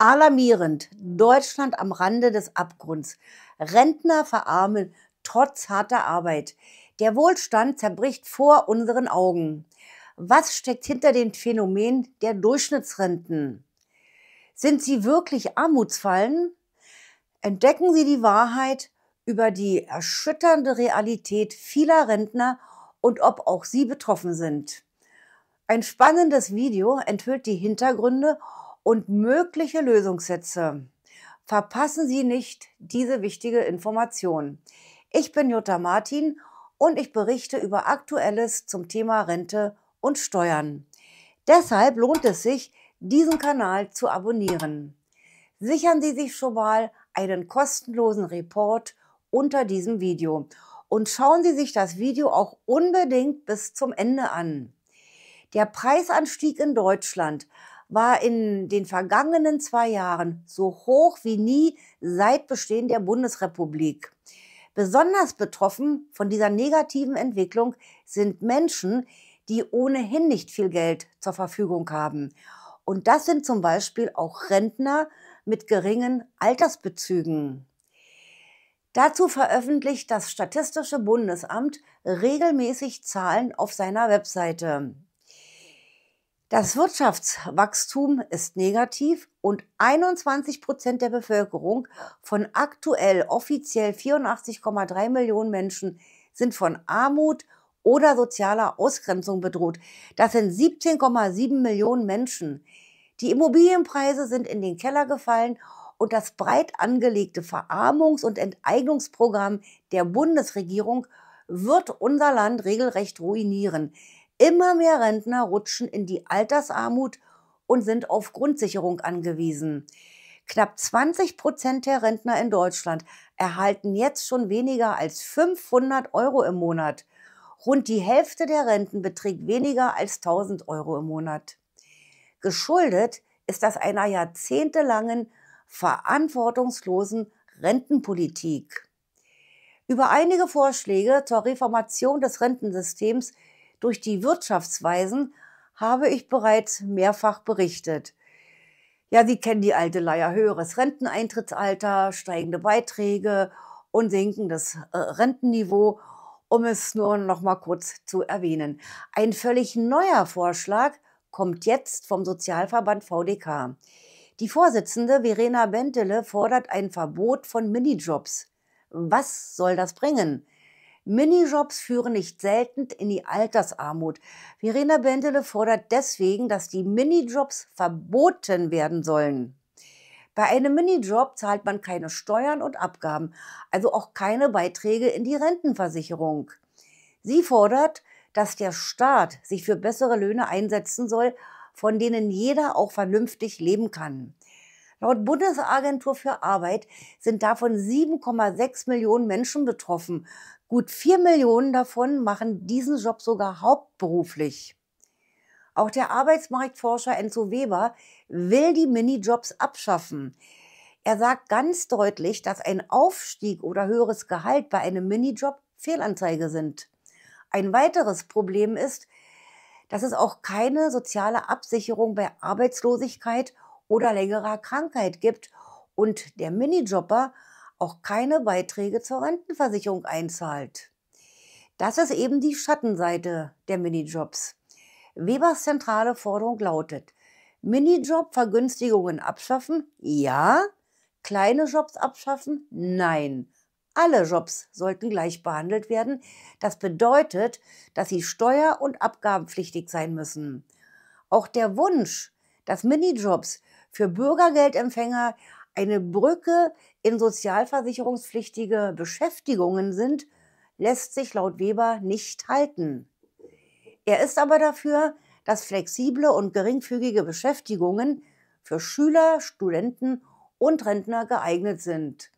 Alarmierend. Deutschland am Rande des Abgrunds. Rentner verarmen trotz harter Arbeit. Der Wohlstand zerbricht vor unseren Augen. Was steckt hinter dem Phänomen der Durchschnittsrenten? Sind sie wirklich Armutsfallen? Entdecken Sie die Wahrheit über die erschütternde Realität vieler Rentner und ob auch Sie betroffen sind. Ein spannendes Video enthüllt die Hintergründe und mögliche Lösungssätze. Verpassen Sie nicht diese wichtige Information. Ich bin Jutta Martin und ich berichte über Aktuelles zum Thema Rente und Steuern. Deshalb lohnt es sich, diesen Kanal zu abonnieren. Sichern Sie sich schon mal einen kostenlosen Report unter diesem Video und schauen Sie sich das Video auch unbedingt bis zum Ende an. Der Preisanstieg in Deutschland war in den vergangenen zwei Jahren so hoch wie nie seit Bestehen der Bundesrepublik. Besonders betroffen von dieser negativen Entwicklung sind Menschen, die ohnehin nicht viel Geld zur Verfügung haben. Und das sind zum Beispiel auch Rentner mit geringen Altersbezügen. Dazu veröffentlicht das Statistische Bundesamt regelmäßig Zahlen auf seiner Webseite. Das Wirtschaftswachstum ist negativ und 21 Prozent der Bevölkerung von aktuell offiziell 84,3 Millionen Menschen sind von Armut oder sozialer Ausgrenzung bedroht. Das sind 17,7 Millionen Menschen. Die Immobilienpreise sind in den Keller gefallen und das breit angelegte Verarmungs- und Enteignungsprogramm der Bundesregierung wird unser Land regelrecht ruinieren. Immer mehr Rentner rutschen in die Altersarmut und sind auf Grundsicherung angewiesen. Knapp 20 Prozent der Rentner in Deutschland erhalten jetzt schon weniger als 500 Euro im Monat. Rund die Hälfte der Renten beträgt weniger als 1000 Euro im Monat. Geschuldet ist das einer jahrzehntelangen verantwortungslosen Rentenpolitik. Über einige Vorschläge zur Reformation des Rentensystems durch die Wirtschaftsweisen habe ich bereits mehrfach berichtet. Ja, Sie kennen die alte Leier, höheres Renteneintrittsalter, steigende Beiträge und sinkendes äh, Rentenniveau, um es nur noch mal kurz zu erwähnen. Ein völlig neuer Vorschlag kommt jetzt vom Sozialverband VDK. Die Vorsitzende Verena Bentele fordert ein Verbot von Minijobs. Was soll das bringen? Minijobs führen nicht selten in die Altersarmut. Verena Bendele fordert deswegen, dass die Minijobs verboten werden sollen. Bei einem Minijob zahlt man keine Steuern und Abgaben, also auch keine Beiträge in die Rentenversicherung. Sie fordert, dass der Staat sich für bessere Löhne einsetzen soll, von denen jeder auch vernünftig leben kann. Laut Bundesagentur für Arbeit sind davon 7,6 Millionen Menschen betroffen. Gut 4 Millionen davon machen diesen Job sogar hauptberuflich. Auch der Arbeitsmarktforscher Enzo Weber will die Minijobs abschaffen. Er sagt ganz deutlich, dass ein Aufstieg oder höheres Gehalt bei einem Minijob Fehlanzeige sind. Ein weiteres Problem ist, dass es auch keine soziale Absicherung bei Arbeitslosigkeit oder längerer Krankheit gibt und der Minijobber auch keine Beiträge zur Rentenversicherung einzahlt. Das ist eben die Schattenseite der Minijobs. Webers zentrale Forderung lautet, Minijob-Vergünstigungen abschaffen? Ja. Kleine Jobs abschaffen? Nein. Alle Jobs sollten gleich behandelt werden. Das bedeutet, dass sie steuer- und abgabenpflichtig sein müssen. Auch der Wunsch, dass Minijobs für Bürgergeldempfänger eine Brücke in sozialversicherungspflichtige Beschäftigungen sind, lässt sich laut Weber nicht halten. Er ist aber dafür, dass flexible und geringfügige Beschäftigungen für Schüler, Studenten und Rentner geeignet sind.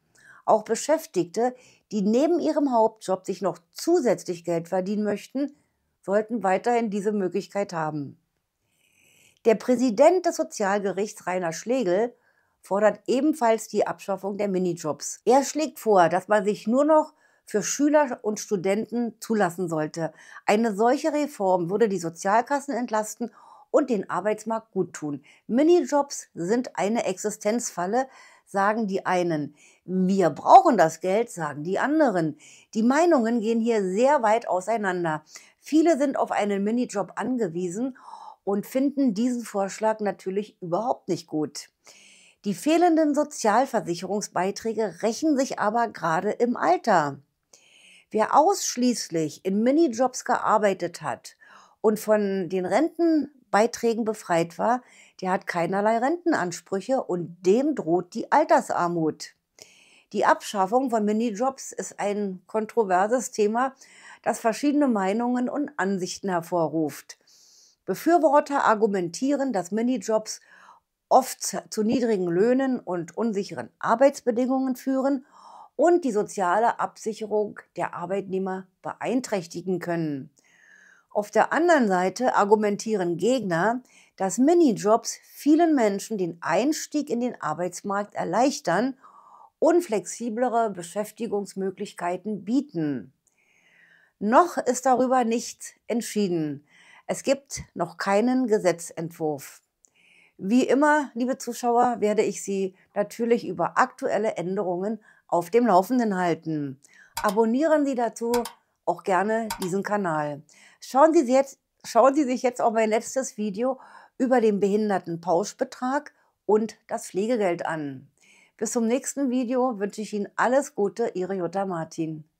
Auch Beschäftigte, die neben ihrem Hauptjob sich noch zusätzlich Geld verdienen möchten, sollten weiterhin diese Möglichkeit haben. Der Präsident des Sozialgerichts Rainer Schlegel fordert ebenfalls die Abschaffung der Minijobs. Er schlägt vor, dass man sich nur noch für Schüler und Studenten zulassen sollte. Eine solche Reform würde die Sozialkassen entlasten und den Arbeitsmarkt guttun. Minijobs sind eine Existenzfalle, sagen die einen. Wir brauchen das Geld, sagen die anderen. Die Meinungen gehen hier sehr weit auseinander. Viele sind auf einen Minijob angewiesen und finden diesen Vorschlag natürlich überhaupt nicht gut. Die fehlenden Sozialversicherungsbeiträge rächen sich aber gerade im Alter. Wer ausschließlich in Minijobs gearbeitet hat und von den Rentenbeiträgen befreit war, der hat keinerlei Rentenansprüche und dem droht die Altersarmut. Die Abschaffung von Minijobs ist ein kontroverses Thema, das verschiedene Meinungen und Ansichten hervorruft. Befürworter argumentieren, dass Minijobs oft zu niedrigen Löhnen und unsicheren Arbeitsbedingungen führen und die soziale Absicherung der Arbeitnehmer beeinträchtigen können. Auf der anderen Seite argumentieren Gegner, dass Minijobs vielen Menschen den Einstieg in den Arbeitsmarkt erleichtern und flexiblere Beschäftigungsmöglichkeiten bieten. Noch ist darüber nichts entschieden. Es gibt noch keinen Gesetzentwurf. Wie immer, liebe Zuschauer, werde ich Sie natürlich über aktuelle Änderungen auf dem Laufenden halten. Abonnieren Sie dazu auch gerne diesen Kanal. Schauen Sie, jetzt, schauen Sie sich jetzt auch mein letztes Video über den Behindertenpauschbetrag und das Pflegegeld an. Bis zum nächsten Video wünsche ich Ihnen alles Gute, Ihre Jutta Martin.